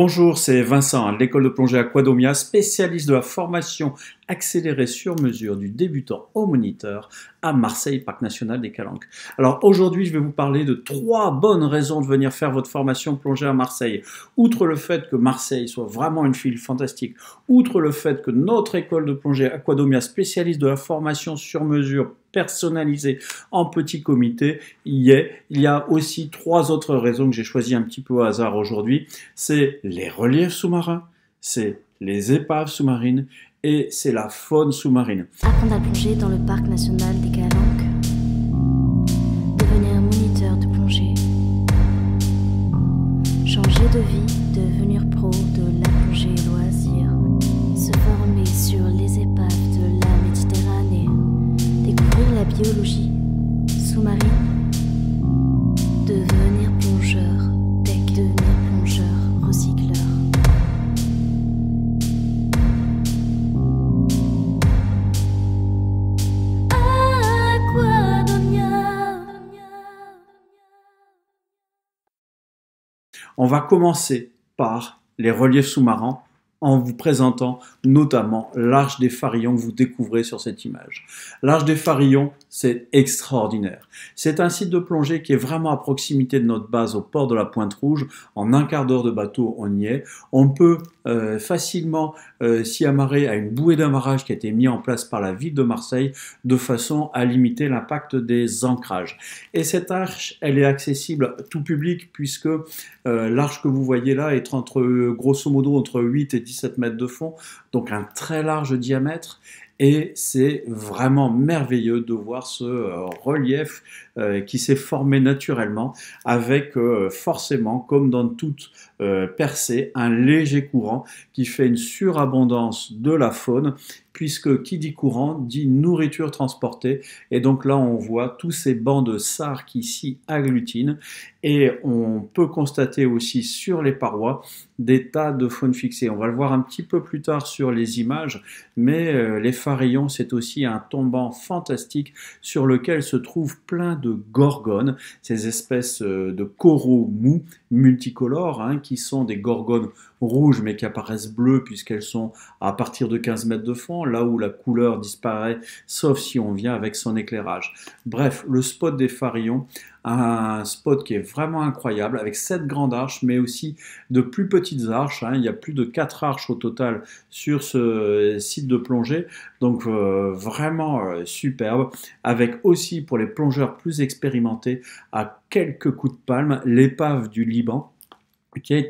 Bonjour, c'est Vincent, l'école de plongée Aquadomia, spécialiste de la formation accélérée sur mesure du débutant au moniteur à Marseille, Parc National des Calanques. Alors aujourd'hui, je vais vous parler de trois bonnes raisons de venir faire votre formation plongée à Marseille. Outre le fait que Marseille soit vraiment une file fantastique, outre le fait que notre école de plongée Aquadomia, spécialiste de la formation sur mesure personnalisé en petit comité y Il y a aussi trois autres raisons que j'ai choisies un petit peu au hasard aujourd'hui. C'est les reliefs sous-marins, c'est les épaves sous-marines et c'est la faune sous-marine. dans le parc national des On va commencer par les reliefs sous-marins en vous présentant notamment l'Arche des Farillons que vous découvrez sur cette image. L'Arche des Farillons c'est extraordinaire. C'est un site de plongée qui est vraiment à proximité de notre base au port de la Pointe Rouge. En un quart d'heure de bateau, on y est. On peut euh, facilement euh, s'y amarrer à une bouée d'amarrage qui a été mise en place par la ville de Marseille de façon à limiter l'impact des ancrages. Et cette arche, elle est accessible à tout public puisque euh, l'arche que vous voyez là est entre grosso modo entre 8 et 17 mètres de fond, donc un très large diamètre, et c'est vraiment merveilleux de voir ce euh, relief euh, qui s'est formé naturellement avec euh, forcément, comme dans toute percée, un léger courant qui fait une surabondance de la faune puisque qui dit courant dit nourriture transportée. Et donc là, on voit tous ces bancs de sars qui s'y agglutinent. Et on peut constater aussi sur les parois des tas de faunes fixées. On va le voir un petit peu plus tard sur les images, mais les c'est aussi un tombant fantastique sur lequel se trouvent plein de gorgones, ces espèces euh, de coraux mous multicolores hein, qui sont des gorgones rouges, mais qui apparaissent bleues puisqu'elles sont à partir de 15 mètres de fond, là où la couleur disparaît, sauf si on vient avec son éclairage. Bref, le spot des Farions, un spot qui est vraiment incroyable, avec sept grandes arches, mais aussi de plus petites arches. Hein. Il y a plus de quatre arches au total sur ce site de plongée, donc euh, vraiment euh, superbe, avec aussi pour les plongeurs plus expérimentés, à quelques coups de palme, l'épave du Liban qui a,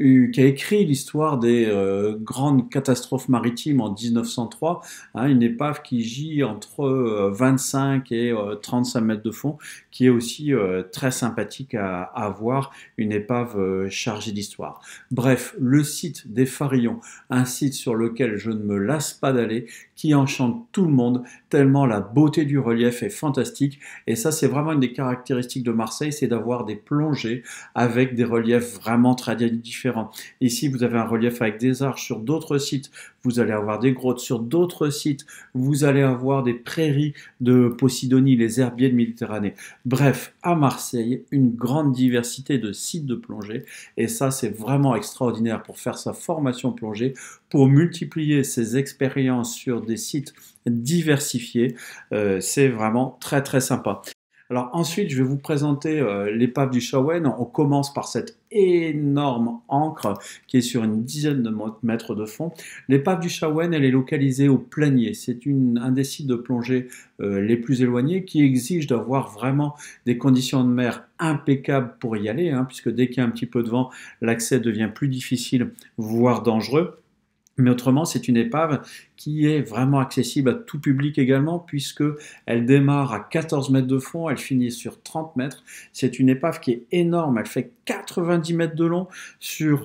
euh, qui a écrit l'histoire des euh, grandes catastrophes maritimes en 1903, hein, une épave qui gît entre 25 euh, et 35 mètres de fond, qui est aussi très sympathique à, à, voir, une épave chargée d'histoire. Bref, le site des Farillons, un site sur lequel je ne me lasse pas d'aller, qui enchante tout le monde, tellement la beauté du relief est fantastique, et ça c'est vraiment une des caractéristiques de Marseille, c'est d'avoir des plongées avec des reliefs vraiment très différent Ici, vous avez un relief avec des arches sur d'autres sites, vous allez avoir des grottes sur d'autres sites, vous allez avoir des prairies de Posidonie, les herbiers de Méditerranée. Bref, à Marseille, une grande diversité de sites de plongée et ça, c'est vraiment extraordinaire pour faire sa formation plongée, pour multiplier ses expériences sur des sites diversifiés. Euh, c'est vraiment très très sympa. Alors ensuite, je vais vous présenter euh, l'épave du Shawen. On commence par cette énorme ancre qui est sur une dizaine de mètres de fond. L'épave du Shawen, elle est localisée au Planier. C'est un des sites de plongée euh, les plus éloignés qui exige d'avoir vraiment des conditions de mer impeccables pour y aller, hein, puisque dès qu'il y a un petit peu de vent, l'accès devient plus difficile, voire dangereux. Mais autrement, c'est une épave qui est vraiment accessible à tout public également, puisque elle démarre à 14 mètres de fond, elle finit sur 30 mètres. C'est une épave qui est énorme, elle fait 90 mètres de long sur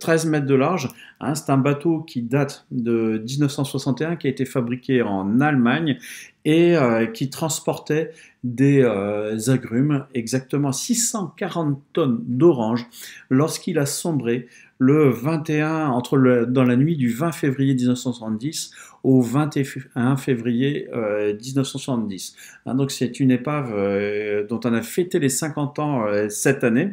13 euh, mètres de large. Hein, c'est un bateau qui date de 1961, qui a été fabriqué en Allemagne et euh, qui transportait des euh, agrumes, exactement 640 tonnes d'oranges, lorsqu'il a sombré le 21, entre dans la nuit du 20 février 1970 au 21 février 1970. Euh, hein, donc c'est une épave euh, dont on a fêté les 50 ans euh, cette année,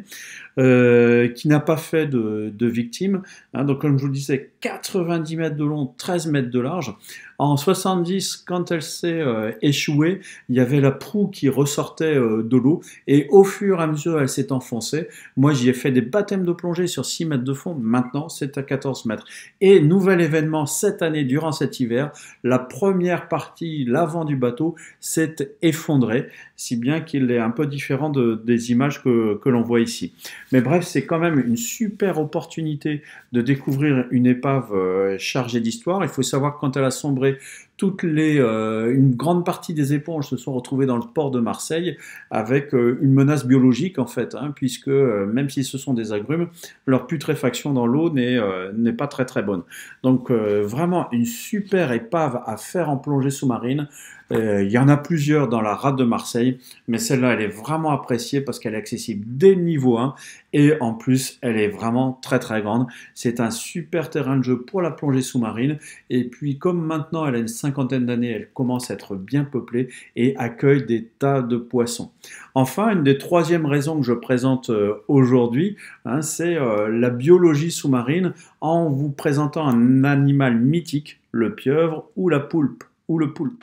qui n'a pas fait de, victimes. Hein, donc comme je vous le disais, 90 mètres de long, 13 mètres de large. En 70, quand elle s'est euh, échouée, il y avait la proue qui ressortait euh, de l'eau et au fur et à mesure, elle s'est enfoncée. Moi, j'y ai fait des baptêmes de plongée sur 6 mètres de fond. Maintenant, c'est à 14 mètres. Et nouvel événement cette année, durant cet hiver, la première partie, l'avant du bateau, s'est effondrée, si bien qu'il est un peu différent des images que, que l'on voit ici. Mais bref, c'est quand même une super opportunité de découvrir une épave chargé euh, chargée d'histoire. Il faut savoir quand elle a sombré toutes les, euh, une grande partie des éponges se sont retrouvées dans le port de Marseille avec euh, une menace biologique en fait, hein, puisque euh, même si ce sont des agrumes, leur putréfaction dans l'eau n'est pas très très bonne. Donc vraiment une super épave à faire en plongée sous-marine. Il y en a plusieurs dans la rade de Marseille, mais celle-là, elle est vraiment appréciée parce qu'elle est accessible dès le niveau 1 et en plus, elle est vraiment très très grande. C'est un super terrain de jeu pour la plongée sous-marine. Et puis, comme maintenant, elle a une d'années, elle commence à être bien peuplée et accueille des tas de poissons. Enfin, une des troisièmes raisons que je présente euh, aujourd'hui, hein, c'est euh, la biologie sous-marine en vous présentant un animal mythique, le pieuvre ou la poulpe ou le poulpe.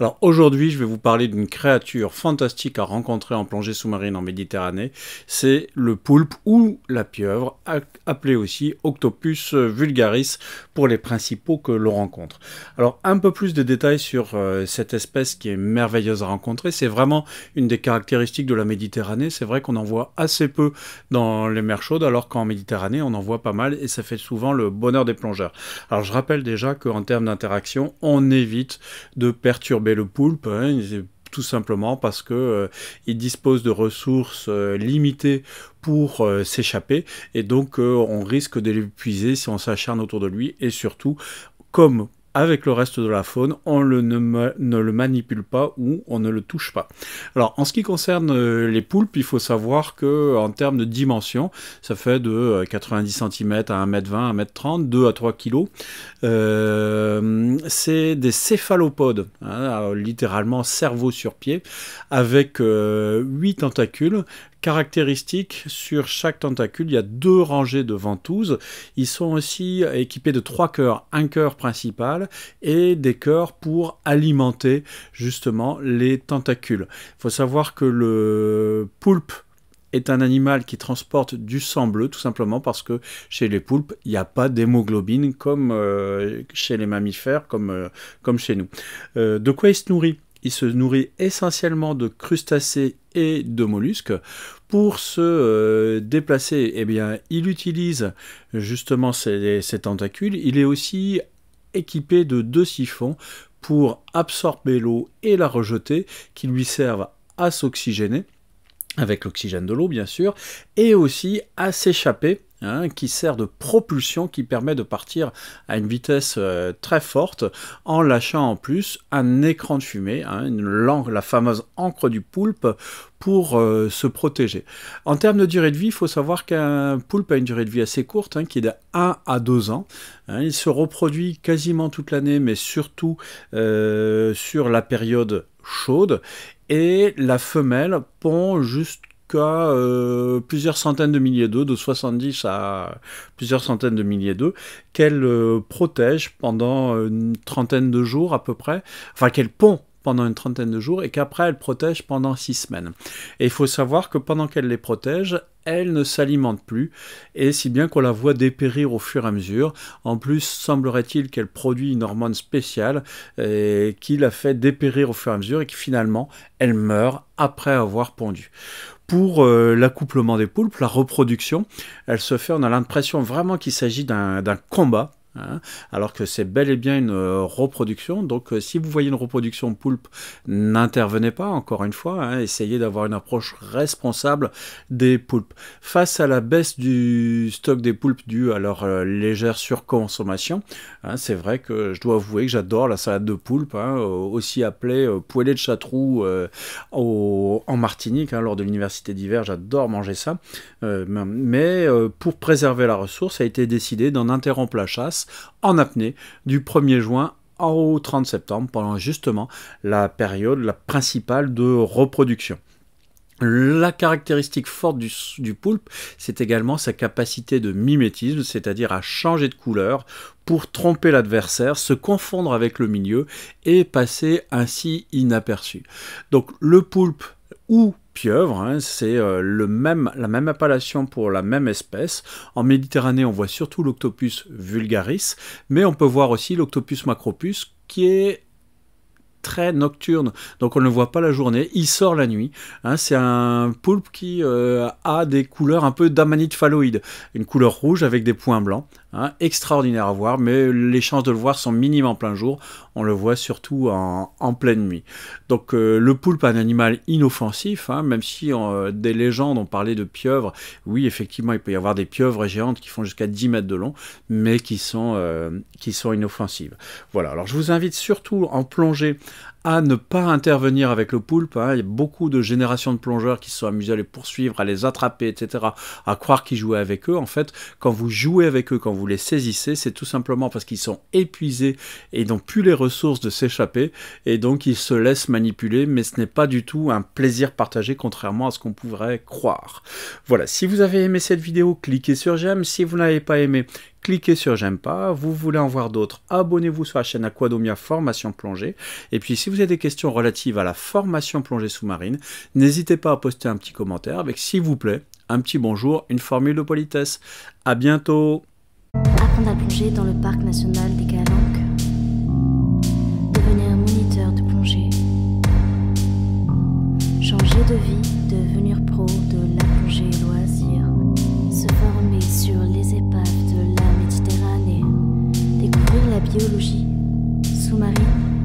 Alors aujourd'hui, je vais vous parler d'une créature fantastique à rencontrer en plongée sous-marine en Méditerranée. C'est le poulpe ou la pieuvre, appelé aussi Octopus vulgaris pour les principaux que l'on rencontre. Alors un peu plus de détails sur euh, cette espèce qui est merveilleuse à rencontrer. C'est vraiment une des caractéristiques de la Méditerranée. C'est vrai qu'on en voit assez peu dans les mers chaudes, alors qu'en Méditerranée, on en voit pas mal et ça fait souvent le bonheur des plongeurs. Alors je rappelle déjà qu'en termes d'interaction, on évite de perturber le poulpe, hein, tout simplement parce que euh, il dispose de ressources euh, limitées pour euh, s'échapper et donc on risque de l'épuiser si on s'acharne autour de lui et surtout comme avec le reste de la faune, on ne, le manipule pas ou on ne le touche pas. Alors en ce qui concerne euh, les poulpes, il faut savoir que en termes de dimension, ça fait de 90 euh, cm à 1m20, 1m30, 2 à 3 kg. Euh, c'est des céphalopodes, hein, littéralement cerveau sur pied, avec 8 tentacules caractéristiques sur chaque tentacule, il y a deux rangées de ventouses. Ils sont aussi équipés de trois cœurs, un cœur principal et des cœurs pour alimenter justement les tentacules. Il faut savoir que le poulpe est un animal qui transporte du sang bleu, tout simplement parce que chez les poulpes, il n'y a pas d'hémoglobine comme euh, chez les mammifères, comme, euh, chez nous. Euh, de quoi il se nourrit il se nourrit essentiellement de crustacés et de mollusques. Pour se euh, déplacer, et eh bien, il utilise justement ses, ses tentacules. Il est aussi équipé de deux siphons pour absorber l'eau et la rejeter, qui lui servent à s'oxygéner, avec l'oxygène de l'eau bien sûr, et aussi à s'échapper Hein, qui sert de propulsion qui permet de partir à une vitesse euh, très forte en lâchant en plus un écran de fumée, hein, la fameuse encre du poulpe pour euh, se protéger. En termes de durée de vie, il faut savoir qu'un poulpe a une durée de vie assez courte, hein, qui est de 1 à 2 ans. il se reproduit quasiment toute l'année, mais surtout euh, sur la période chaude. Et la femelle pond juste qu'à euh, plusieurs centaines de milliers d'œufs, de 70 à plusieurs centaines de milliers d'œufs, qu'elle euh, protège pendant une trentaine de jours à peu près, enfin qu'elle pond pendant une trentaine de jours et qu'après elle protège pendant six semaines. Et il faut savoir que pendant qu'elle les protège, elle ne s'alimente plus, et si bien qu'on la voit dépérir au fur et à mesure. En plus, semblerait-il qu'elle produit une hormone spéciale et euh, qui la fait dépérir au fur et à mesure et qui finalement, elle meurt après avoir pondu pour euh, l'accouplement des poulpes, la reproduction. Elle se fait, on a l'impression vraiment qu'il s'agit d'un combat Hein, alors que c'est bel et bien une euh, reproduction. Donc euh, si vous voyez une reproduction poulpe, n'intervenez pas, encore une fois, hein, essayez d'avoir une approche responsable des poulpes. Face à la baisse du stock des poulpes due à leur euh, légère surconsommation, hein, c'est vrai que je dois avouer que j'adore la salade de poulpe, aussi appelée poêlée de chatrou en Martinique, lors de l'université d'hiver, j'adore manger ça. mais pour préserver la ressource, a été décidé d'en interrompre la chasse en apnée du 1er juin au 30 septembre pendant justement la période la principale de reproduction. La caractéristique forte du, du poulpe, c'est également sa capacité de mimétisme, c'est-à-dire à changer de couleur pour tromper l'adversaire, se confondre avec le milieu et passer ainsi inaperçu. Donc le poulpe ou Hein, c'est euh, même, la même appellation pour la même espèce. En Méditerranée, on voit surtout l'octopus vulgaris, mais on peut voir aussi l'octopus macropus qui est très nocturne, donc on ne voit pas la journée, il sort la nuit. Hein. c'est un poulpe qui euh, a des couleurs un peu d'amanite phalloïde, une couleur rouge avec des points blancs. Hein, extraordinaire à voir, mais les chances de le voir sont minimes en plein jour. On le voit surtout en, en pleine nuit. Donc euh, le poulpe, un animal inoffensif, hein, même si euh, des légendes ont parlé de pieuvres. Oui, effectivement, il peut y avoir des pieuvres géantes qui font jusqu'à 10 mètres de long, mais qui sont, euh, qui sont inoffensives. Voilà, alors je vous invite surtout en plongée à ne pas intervenir avec le poulpe. Hein. Il y a beaucoup de générations de plongeurs qui se sont amusés à les poursuivre, à les attraper, etc., à croire qu'ils jouaient avec eux. En fait, quand vous jouez avec eux, quand vous les saisissez, c'est tout simplement parce qu'ils sont épuisés et n'ont plus les ressources de s'échapper, et donc ils se laissent manipuler, mais ce n'est pas du tout un plaisir partagé, contrairement à ce qu'on pourrait croire. Voilà, si vous avez aimé cette vidéo, cliquez sur j'aime. Si vous n'avez pas aimé, cliquez sur j'aime pas, vous voulez en voir d'autres, abonnez-vous sur la chaîne Aquadomia Formation Plongée, et puis si vous avez des questions relatives à la formation plongée sous-marine, n'hésitez pas à poster un petit commentaire avec s'il vous plaît, un petit bonjour, une formule de politesse. A bientôt Apprendre à plonger dans le parc national des Calanques. Devenir moniteur de plongée. Changer de vie, devenir pro de la biologie sous-marine